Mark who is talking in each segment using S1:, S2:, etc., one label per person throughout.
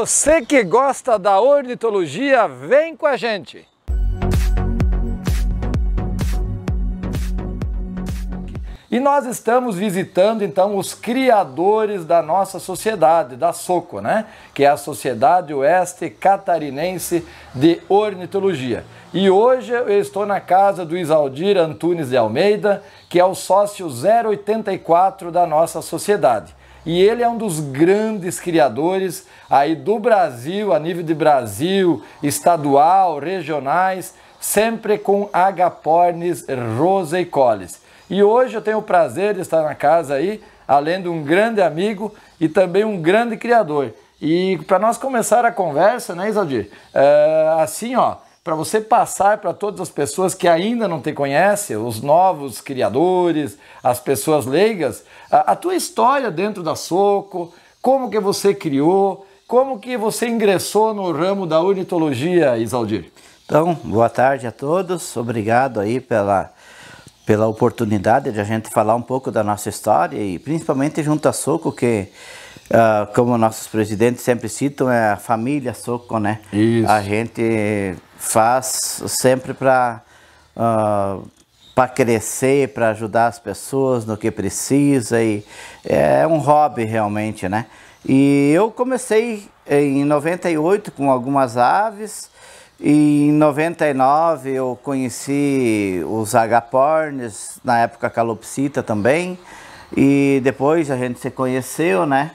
S1: Você que gosta da ornitologia, vem com a gente! E nós estamos visitando então os criadores da nossa sociedade, da SOCO, né? que é a Sociedade Oeste Catarinense de Ornitologia. E hoje eu estou na casa do Isaldir Antunes de Almeida, que é o sócio 084 da nossa sociedade. E ele é um dos grandes criadores aí do Brasil, a nível de Brasil, estadual, regionais, sempre com agapornis roseicolis. E hoje eu tenho o prazer de estar na casa aí, além de um grande amigo e também um grande criador. E para nós começar a conversa, né, Isaldir? É, assim, ó, para você passar para todas as pessoas que ainda não te conhecem, os novos criadores, as pessoas leigas, a, a tua história dentro da Soco, como que você criou, como que você ingressou no ramo da ornitologia, Isaldir? Então, boa tarde a
S2: todos. Obrigado aí pela pela oportunidade de a gente falar um pouco da nossa história e principalmente junto à Soco que Uh, como nossos presidentes sempre citam, é a família Soco, né? Isso. A gente faz sempre para uh, ah, para crescer, para ajudar as pessoas no que precisa e é, é um hobby realmente, né? E eu comecei em 98 com algumas aves e em 99 eu conheci os agapornes, na época calopsita também. E depois a gente se conheceu, né?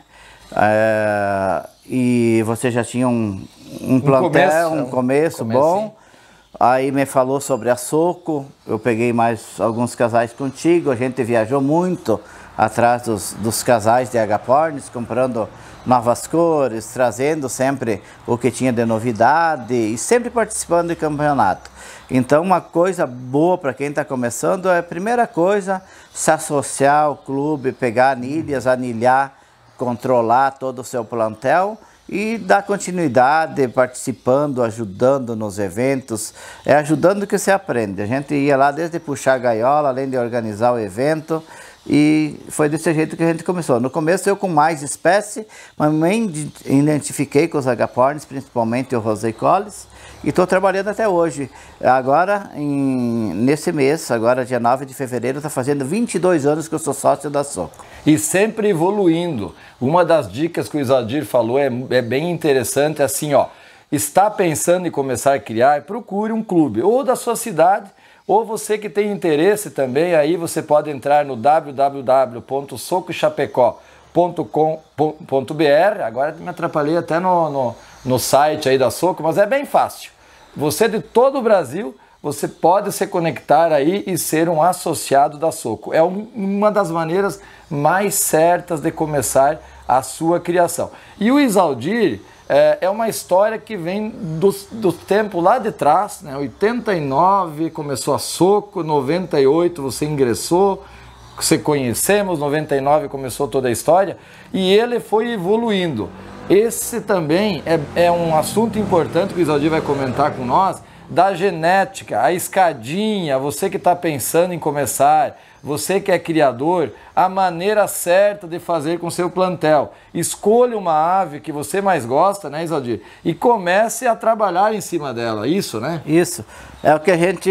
S2: É, e você já tinha um, um, um plantel, começo, um é, começo bom. Aí me falou sobre a Soco, eu peguei mais alguns casais contigo, a gente viajou muito atrás dos, dos casais de Agapornes, comprando novas cores, trazendo sempre o que tinha de novidade e sempre participando de campeonato. Então, uma coisa boa para quem está começando é, primeira coisa, se associar ao clube, pegar anilhas, anilhar, controlar todo o seu plantel e dar continuidade, participando, ajudando nos eventos. É ajudando que você aprende. A gente ia lá desde puxar a gaiola, além de organizar o evento. E foi desse jeito que a gente começou. No começo eu com mais espécie, mas me identifiquei com os agapornis, principalmente o Rosei Collis. E estou trabalhando até hoje. Agora, em, nesse mês, agora dia 9 de fevereiro, está fazendo 22 anos que eu sou sócio
S1: da Soco. E sempre evoluindo. Uma das dicas que o Isadir falou é, é bem interessante, é assim, ó. Está pensando em começar a criar? Procure um clube, ou da sua cidade, ou você que tem interesse também, aí você pode entrar no www.socochapecó.com.br. Agora me atrapalhei até no, no, no, site aí da Soco, mas é bem fácil. Você é de todo o Brasil, você pode se conectar aí e ser um associado da Soco. É uma das maneiras mais certas de começar a sua criação. E o Isaldir é, é uma história que vem do, do tempo lá de trás, né? 89 começou a Soco, 98 você ingressou, se conhecemos, 99 começou toda a história, e ele foi evoluindo. Esse também é, é um assunto importante que o Isaldir vai comentar com nós, da genética, a escadinha, você que está pensando em começar, você que é criador, a maneira certa de fazer com seu plantel. Escolha uma ave que você mais gosta, né, Isaldir? E comece a trabalhar em cima dela, isso, né? Isso. É o que a
S2: gente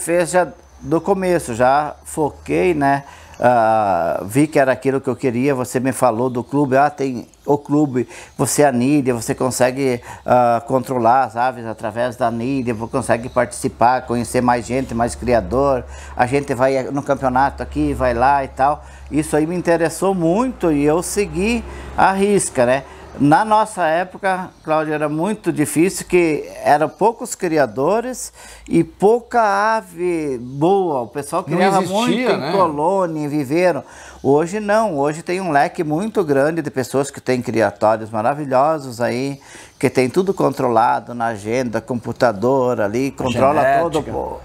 S2: fez já do começo, já foquei, né? Ah, vi que era aquilo que eu queria, você me falou do clube, ah, tem o clube, você anilha, você consegue uh, controlar as aves através da anilha, você consegue participar, conhecer mais gente, mais criador, a gente vai eh, no campeonato aqui, vai lá e tal. Isso aí me interessou muito e eu segui a risca, né? Na nossa época, Cláudio, era muito difícil, que eram poucos criadores e pouca ave boa. O pessoal criava existia, muito né? em colônia, em viveiro. Hoje não, hoje tem um leque muito grande de pessoas que têm criatórios maravilhosos aí, que tem tudo controlado na agenda, computador ali, controla todo,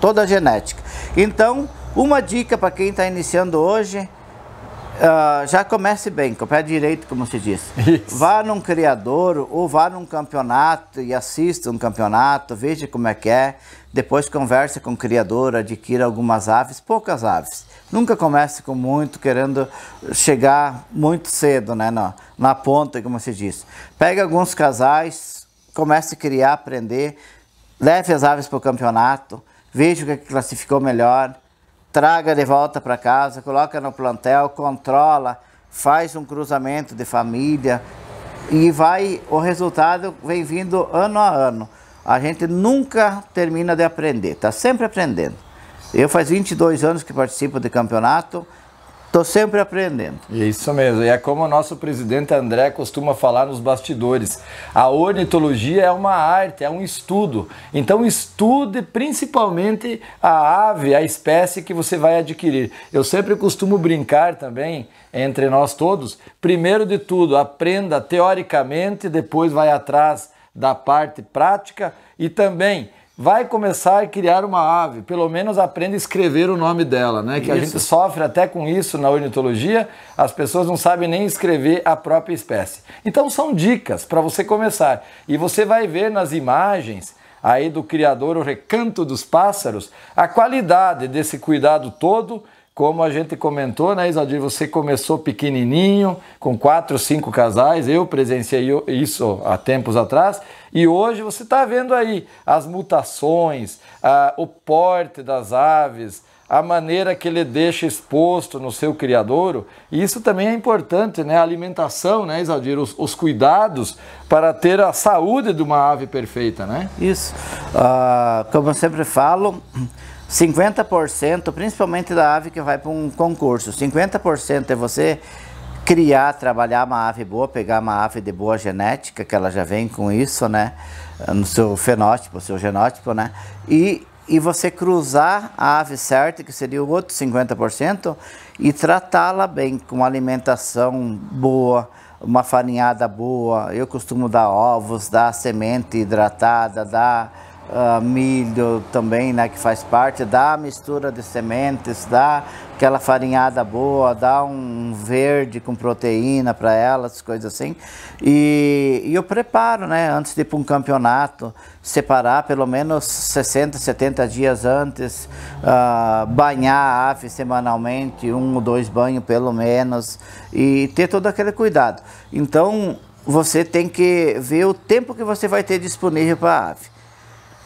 S2: toda a genética. Então, uma dica para quem está iniciando hoje Uh, já comece bem, com o pé direito, como se diz. Isso. Vá num criador ou vá num campeonato e assista um campeonato, veja como é que é. Depois converse com o criador, adquira algumas aves, poucas aves. Nunca comece com muito, querendo chegar muito cedo, né? Na, na ponta, como se diz. Pega alguns casais, comece a criar, aprender, leve as aves para o campeonato, veja o que é classificou melhor traga de volta para casa, coloca no plantel, controla, faz um cruzamento de família e vai o resultado vem vindo ano a ano. A gente nunca termina de aprender, está sempre aprendendo. Eu faz 22 anos que participo de campeonato Estou sempre
S1: aprendendo. É isso mesmo. E é como o nosso presidente André costuma falar nos bastidores. A ornitologia é uma arte, é um estudo. Então estude principalmente a ave, a espécie que você vai adquirir. Eu sempre costumo brincar também entre nós todos. Primeiro de tudo, aprenda teoricamente, depois vai atrás da parte prática e também vai começar a criar uma ave, pelo menos aprenda a escrever o nome dela, né? Que isso. a gente sofre até com isso na ornitologia, as pessoas não sabem nem escrever a própria espécie. Então são dicas para você começar. E você vai ver nas imagens aí do criador O Recanto dos Pássaros a qualidade desse cuidado todo como a gente comentou, né, Isadir? Você começou pequenininho, com quatro, cinco casais. Eu presenciei isso há tempos atrás. E hoje você está vendo aí as mutações, a, o porte das aves, a maneira que ele deixa exposto no seu criadouro. E isso também é importante, né? A alimentação, né, Isadir? Os, os cuidados para ter a saúde de uma ave perfeita, né? Isso. Uh, como eu sempre falo
S2: 50%, principalmente da ave que vai para um concurso, 50% é você criar, trabalhar uma ave boa, pegar uma ave de boa genética, que ela já vem com isso, né? No seu fenótipo, seu genótipo, né? E, e você cruzar a ave certa, que seria o outro 50%, e tratá-la bem, com alimentação boa, uma farinhada boa. Eu costumo dar ovos, dar semente hidratada, dar uh, milho também, né, que faz parte, dá mistura de sementes, dá aquela farinhada boa, dá um verde com proteína para elas, coisas assim. E, e eu preparo, né, antes de ir para um campeonato, separar pelo menos 60, 70 dias antes, uh, banhar a ave semanalmente, um ou dois banhos pelo menos, e ter todo aquele cuidado. Então, você tem que ver o tempo que você vai ter disponível para a ave.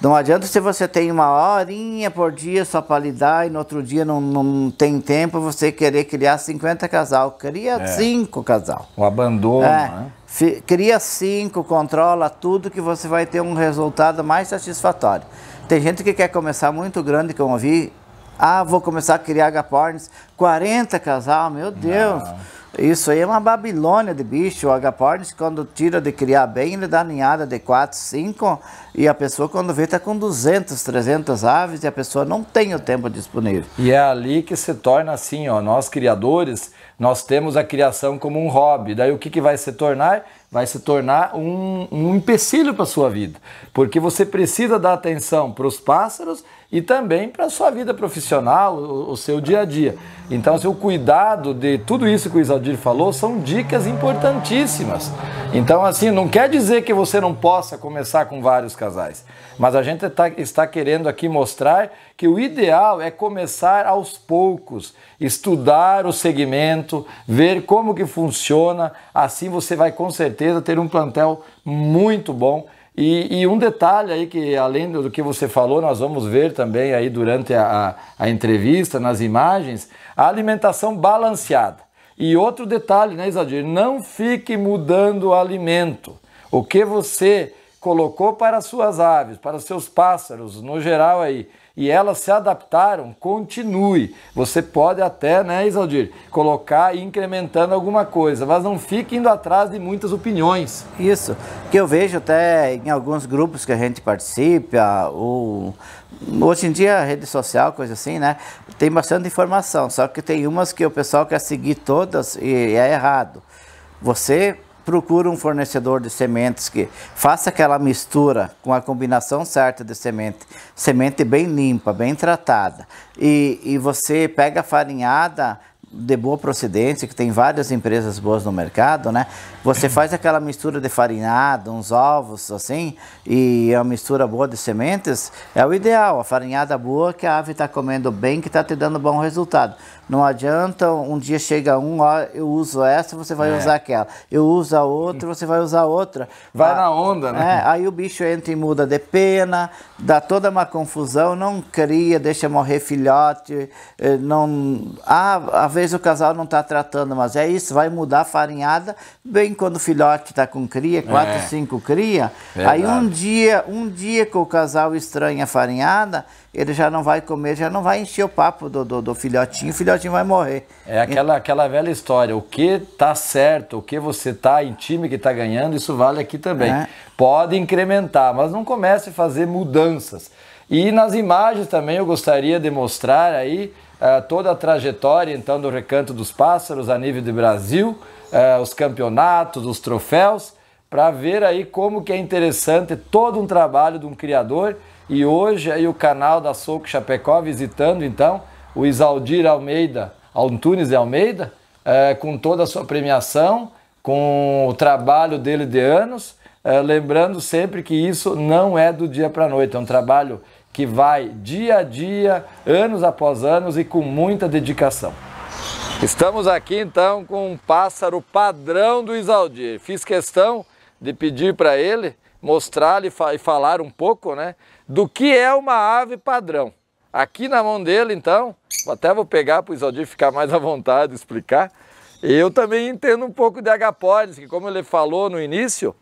S2: Não adianta se você tem uma horinha por dia só para lidar e no outro dia não, não tem tempo você querer criar 50 casal. Cria é. cinco casal. O abandono, é. né? Cria cinco, controla tudo que você vai ter um resultado mais satisfatório. Tem gente que quer começar muito grande, que eu ouvi. Ah, vou começar a criar agapornis. 40 casal, meu Deus. Não. Isso aí é uma Babilônia de bicho. O agapornis, quando tira de criar bem, ele dá ninhada de 4, 5. E a pessoa, quando vê, está com 200, 300 aves
S1: e a pessoa não tem o tempo disponível. E é ali que se torna assim, ó. Nós criadores, nós temos a criação como um hobby. Daí o que, que vai se tornar? Vai se tornar um, um empecilho para sua vida. Porque você precisa dar atenção para os pássaros e também para a sua vida profissional, o, o, seu dia a dia. Então, assim, o cuidado de tudo isso que o Isaldir falou são dicas importantíssimas. Então, assim, não quer dizer que você não possa começar com vários casais, mas a gente tá, está querendo aqui mostrar que o ideal é começar aos poucos, estudar o segmento, ver como que funciona, assim você vai com certeza ter um plantel muito bom e, e, um detalhe aí que, além do que você falou, nós vamos ver também aí durante a, a, a entrevista, nas imagens, a alimentação balanceada. E outro detalhe, né, Isadir? Não fique mudando o alimento. O que você colocou para suas aves, para seus pássaros, no geral aí, e elas se adaptaram, continue. Você pode até, né, Isaldir, colocar e incrementando alguma coisa, mas não fique indo atrás de muitas opiniões. Isso, que eu vejo até em alguns grupos que a gente participa, ou hoje em
S2: dia rede social, coisa assim, né, tem bastante informação, só que tem umas que o pessoal quer seguir todas e é errado. Você procura um fornecedor de sementes que faça aquela mistura com a combinação certa de semente, semente bem limpa, bem tratada. E, e você pega a farinhada de boa procedência, que tem várias empresas boas no mercado, né? Você faz aquela mistura de farinhada, uns ovos assim, e é uma mistura boa de sementes, é o ideal. A farinhada boa que a ave está comendo bem, que está te dando bom resultado. Não adianta um dia chega um, ó, eu uso essa, você vai é. usar aquela. Eu uso a outra, você vai usar outra. Vai ah, na onda, né? É, aí o bicho entra e muda de pena, dá toda uma confusão, não cria, deixa morrer filhote, eh, não... Ah, às vezes o casal não está tratando, mas é isso, vai mudar a farinhada, bem quando o filhote está com cria, é. quatro, é. cinco cria, Verdade. aí um dia, um dia que o casal estranha a farinhada, ele já não vai comer, já não vai encher o papo do, do, do filhotinho, o filhotinho vai morrer.
S1: É aquela, aquela velha história, o que tá certo, o que você tá em time que está ganhando, isso vale aqui também. É. Pode incrementar, mas não comece a fazer mudanças. E nas imagens também eu gostaria de mostrar aí uh, toda a trajetória então do Recanto dos Pássaros a nível de Brasil, eh, os campeonatos, os troféus, para ver aí como que é interessante todo um trabalho de um criador. E hoje aí o canal da Soco Chapecó visitando então o Isaldir Almeida, Antunes de Almeida, eh, com toda a sua premiação, com o trabalho dele de anos. Eh, lembrando sempre que isso não é do dia para a noite, é um trabalho que vai dia a dia, anos após anos e com muita dedicação. Estamos aqui então com um pássaro padrão do Isaldir. Fiz questão de pedir para ele mostrar-lhe e falar um pouco né, do que é uma ave padrão. Aqui na mão dele, então, até vou pegar para o Isaldir ficar mais à vontade explicar. Eu também entendo um pouco de agapornis, que como ele falou no início,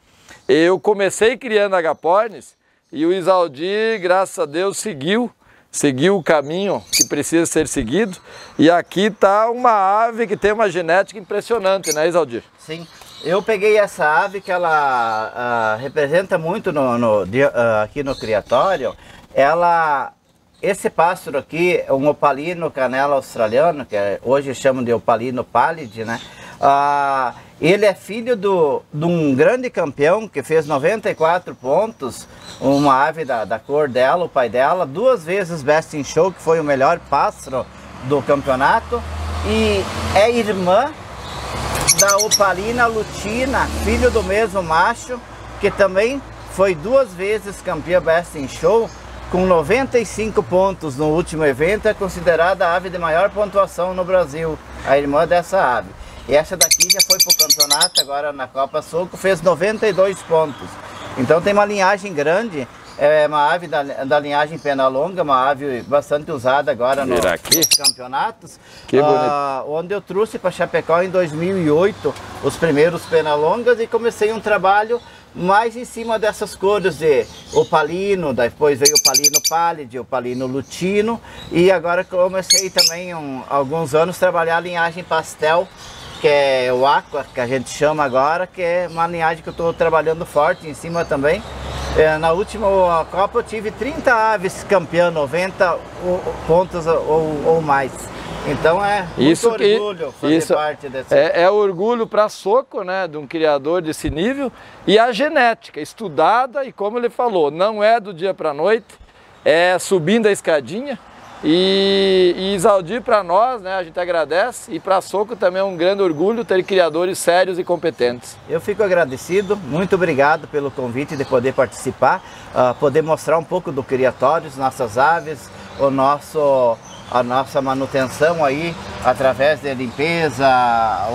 S1: eu comecei criando agapornis e o Isaldir, graças a Deus, seguiu seguiu o caminho que precisa ser seguido. E aqui está uma ave que tem uma genética impressionante, né, Isaldir? Sim. Eu peguei essa ave que ela
S2: uh, representa muito no, no de, uh, aqui no criatório. Ela, esse pássaro aqui, é um opalino canela australiano, que é, hoje chamam de opalino pálido, né? Uh, ele é filho do, de um grande campeão que fez 94 pontos, uma ave da, da cor dela, o pai dela, duas vezes Best in Show, que foi o melhor pássaro do campeonato, e é irmã da Opalina Lutina, filho do mesmo macho, que também foi duas vezes campeã Best in Show, com 95 pontos no último evento, é considerada a ave de maior pontuação no Brasil, a irmã dessa ave. E essa daqui já foi para o campeonato, agora na Copa Soco, fez 92 pontos. Então tem uma linhagem grande, é uma ave da, da linhagem pena longa, uma ave bastante usada agora no, nos campeonatos. Que ah, bonito. onde eu trouxe para Chapecó em 2008 os primeiros pena longas e comecei um trabalho mais em cima dessas cores de opalino, depois veio o palino pálido, o palino lutino e agora comecei também um, alguns anos trabalhar a linhagem pastel que é o Aqua, que a gente chama agora, que é uma linhagem que eu estou trabalhando forte em cima também. É, na última Copa eu tive 30 aves campeã, 90
S1: pontos ou, ou mais. Então é
S2: isso que, orgulho fazer
S1: isso parte dessa. É, é orgulho para soco, né, de um criador desse nível. E a genética estudada e como ele falou, não é do dia para noite, é subindo a escadinha. E, e Isaldir, para nós, né, a gente agradece e para a Soco também é um grande orgulho ter criadores sérios e competentes.
S2: Eu fico agradecido, muito obrigado pelo convite de poder participar, uh, poder mostrar um pouco do criatório, nossas aves, o nosso, a nossa manutenção aí através da limpeza,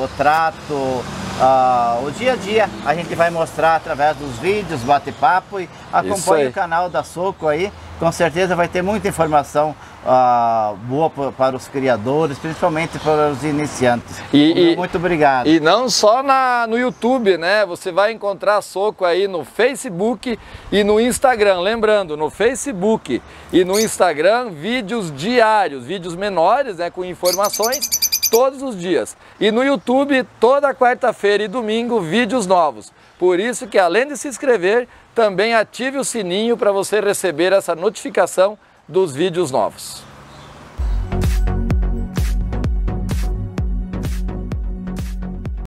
S2: o trato, uh, o dia a dia. A gente vai mostrar através dos vídeos, bate-papo e acompanhe o canal da Soco aí. Com certeza vai ter muita informação ah, boa para os criadores, principalmente para os iniciantes. E, e, muito obrigado.
S1: E não só na, no YouTube, né? Você vai encontrar soco aí no Facebook e no Instagram. Lembrando, no Facebook e no Instagram, vídeos diários, vídeos menores, né? Com informações todos os dias. E no YouTube, toda quarta-feira e domingo, vídeos novos. Por isso que além de se inscrever, também ative o sininho para você receber essa notificação dos vídeos novos.